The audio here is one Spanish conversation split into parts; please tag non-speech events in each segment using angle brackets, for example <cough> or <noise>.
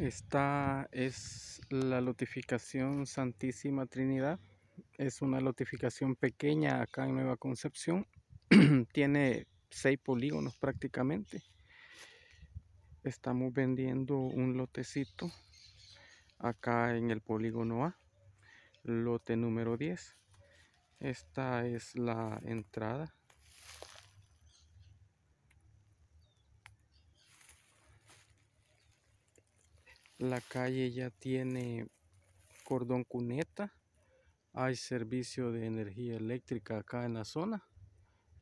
Esta es la lotificación Santísima Trinidad. Es una lotificación pequeña acá en Nueva Concepción. <clears throat> Tiene seis polígonos prácticamente. Estamos vendiendo un lotecito acá en el polígono A, lote número 10. Esta es la entrada La calle ya tiene cordón cuneta. Hay servicio de energía eléctrica acá en la zona.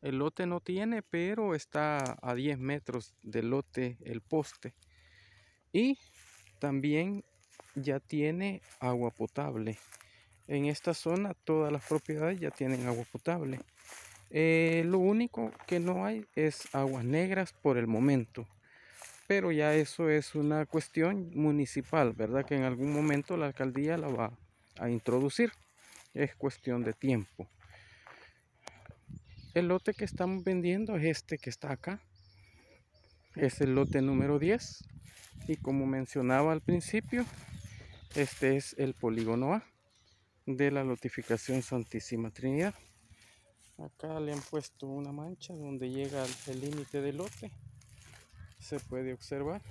El lote no tiene, pero está a 10 metros del lote el poste. Y también ya tiene agua potable. En esta zona todas las propiedades ya tienen agua potable. Eh, lo único que no hay es aguas negras por el momento pero ya eso es una cuestión municipal, ¿verdad? Que en algún momento la alcaldía la va a introducir. Es cuestión de tiempo. El lote que estamos vendiendo es este que está acá. Es el lote número 10. Y como mencionaba al principio, este es el polígono A de la lotificación Santísima Trinidad. Acá le han puesto una mancha donde llega el límite del lote se puede observar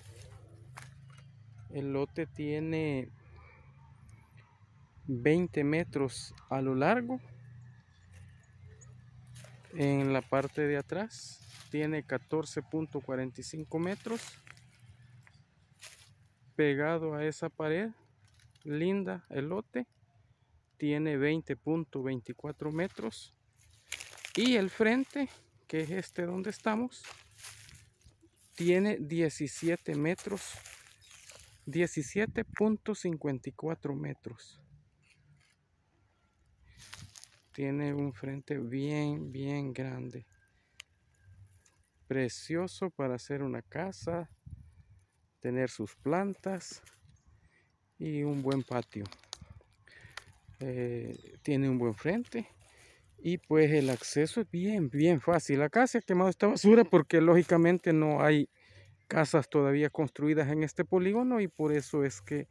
el lote tiene 20 metros a lo largo en la parte de atrás tiene 14.45 metros pegado a esa pared linda el lote tiene 20.24 metros y el frente que es este donde estamos tiene 17 metros, 17.54 metros. Tiene un frente bien, bien grande. Precioso para hacer una casa, tener sus plantas y un buen patio. Eh, tiene un buen frente y pues el acceso es bien, bien fácil. Acá se ha quemado esta basura porque lógicamente no hay casas todavía construidas en este polígono y por eso es que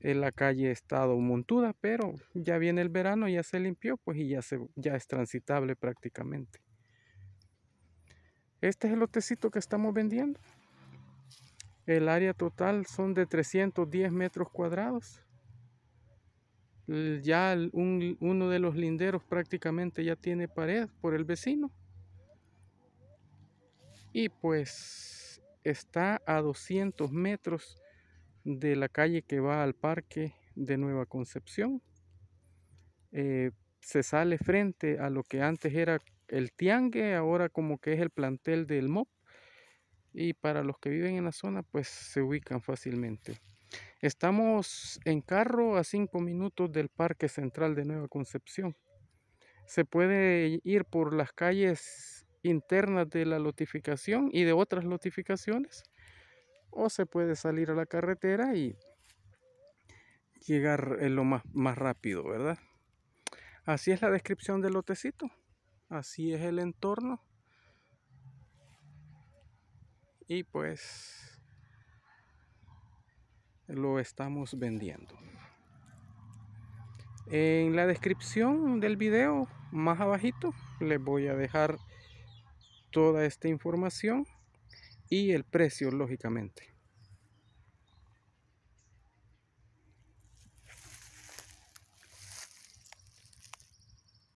eh, la calle ha estado montuda, pero ya viene el verano, ya se limpió, pues y ya, se, ya es transitable prácticamente. Este es el lotecito que estamos vendiendo. El área total son de 310 metros cuadrados ya uno de los linderos prácticamente ya tiene pared por el vecino. Y pues está a 200 metros de la calle que va al parque de Nueva Concepción. Eh, se sale frente a lo que antes era el tiangue, ahora como que es el plantel del MOP. Y para los que viven en la zona, pues se ubican fácilmente. Estamos en carro a 5 minutos del Parque Central de Nueva Concepción. Se puede ir por las calles internas de la lotificación y de otras lotificaciones o se puede salir a la carretera y llegar en eh, lo más, más rápido, ¿verdad? Así es la descripción del lotecito, así es el entorno y pues lo estamos vendiendo. En la descripción del video, más abajito, les voy a dejar toda esta información y el precio, lógicamente.